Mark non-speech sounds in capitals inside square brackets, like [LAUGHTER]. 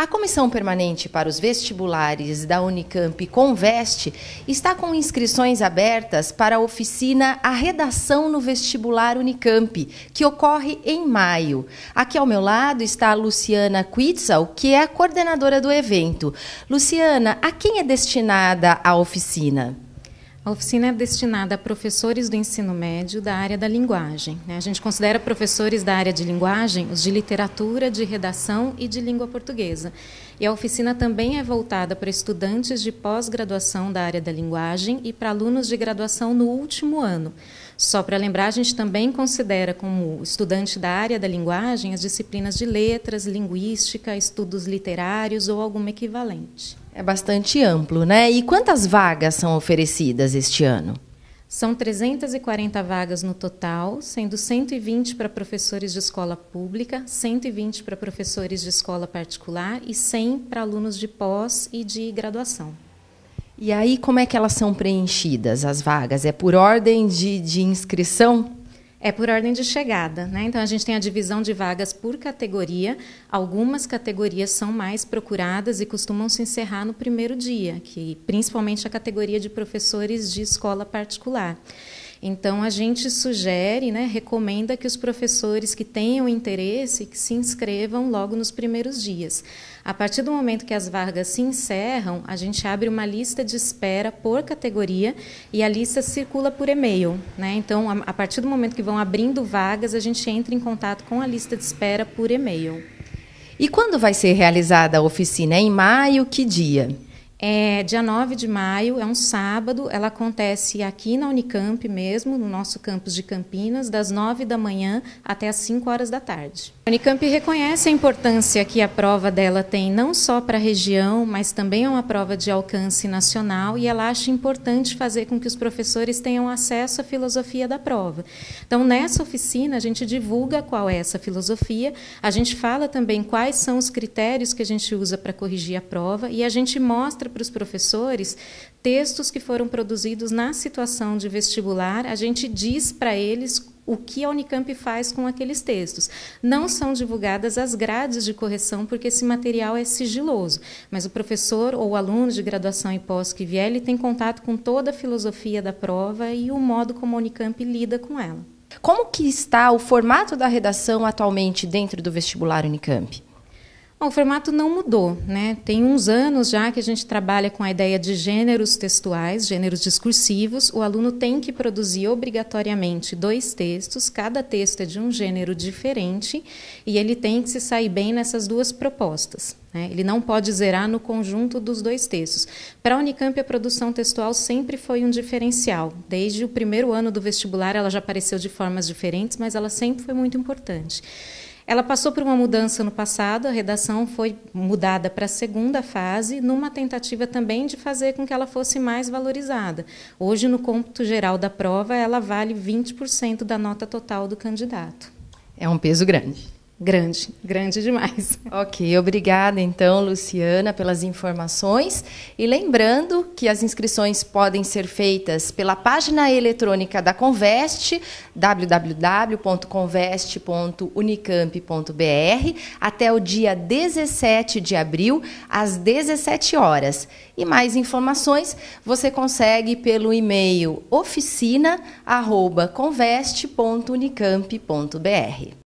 A Comissão Permanente para os Vestibulares da Unicamp Conveste está com inscrições abertas para a oficina A Redação no Vestibular Unicamp, que ocorre em maio. Aqui ao meu lado está a Luciana Quitzel, que é a coordenadora do evento. Luciana, a quem é destinada a oficina? A oficina é destinada a professores do ensino médio da área da linguagem. Né? A gente considera professores da área de linguagem os de literatura, de redação e de língua portuguesa. E a oficina também é voltada para estudantes de pós-graduação da área da linguagem e para alunos de graduação no último ano. Só para lembrar, a gente também considera como estudante da área da linguagem as disciplinas de letras, linguística, estudos literários ou alguma equivalente. É bastante amplo, né? E quantas vagas são oferecidas este ano? São 340 vagas no total, sendo 120 para professores de escola pública, 120 para professores de escola particular e 100 para alunos de pós e de graduação. E aí, como é que elas são preenchidas, as vagas? É por ordem de, de inscrição? É por ordem de chegada, né? Então a gente tem a divisão de vagas por categoria. Algumas categorias são mais procuradas e costumam se encerrar no primeiro dia, que principalmente a categoria de professores de escola particular. Então, a gente sugere, né, recomenda que os professores que tenham interesse que se inscrevam logo nos primeiros dias. A partir do momento que as vagas se encerram, a gente abre uma lista de espera por categoria e a lista circula por e-mail. Né? Então, a partir do momento que vão abrindo vagas, a gente entra em contato com a lista de espera por e-mail. E quando vai ser realizada a oficina? em maio, que dia? É, dia 9 de maio, é um sábado, ela acontece aqui na Unicamp mesmo, no nosso campus de Campinas, das 9 da manhã até as 5 horas da tarde. A Unicamp reconhece a importância que a prova dela tem não só para a região, mas também é uma prova de alcance nacional e ela acha importante fazer com que os professores tenham acesso à filosofia da prova. Então, nessa oficina, a gente divulga qual é essa filosofia, a gente fala também quais são os critérios que a gente usa para corrigir a prova e a gente mostra para os professores textos que foram produzidos na situação de vestibular, a gente diz para eles o que a Unicamp faz com aqueles textos. Não são divulgadas as grades de correção, porque esse material é sigiloso, mas o professor ou o aluno de graduação e pós que vier, ele tem contato com toda a filosofia da prova e o modo como a Unicamp lida com ela. Como que está o formato da redação atualmente dentro do vestibular Unicamp? Bom, o formato não mudou, né? Tem uns anos já que a gente trabalha com a ideia de gêneros textuais, gêneros discursivos. O aluno tem que produzir obrigatoriamente dois textos, cada texto é de um gênero diferente, e ele tem que se sair bem nessas duas propostas. Né? Ele não pode zerar no conjunto dos dois textos. Para a Unicamp, a produção textual sempre foi um diferencial. Desde o primeiro ano do vestibular, ela já apareceu de formas diferentes, mas ela sempre foi muito importante. Ela passou por uma mudança no passado, a redação foi mudada para a segunda fase, numa tentativa também de fazer com que ela fosse mais valorizada. Hoje, no cômputo geral da prova, ela vale 20% da nota total do candidato. É um peso grande grande, grande demais. [LAUGHS] Ok, obrigada então, Luciana, pelas informações. E lembrando que as inscrições podem ser feitas pela página eletrônica da Conveste, www.conveste.unicamp.br, até o dia 17 de abril, às 17 horas. E mais informações você consegue pelo e-mail oficina.conveste.unicamp.br.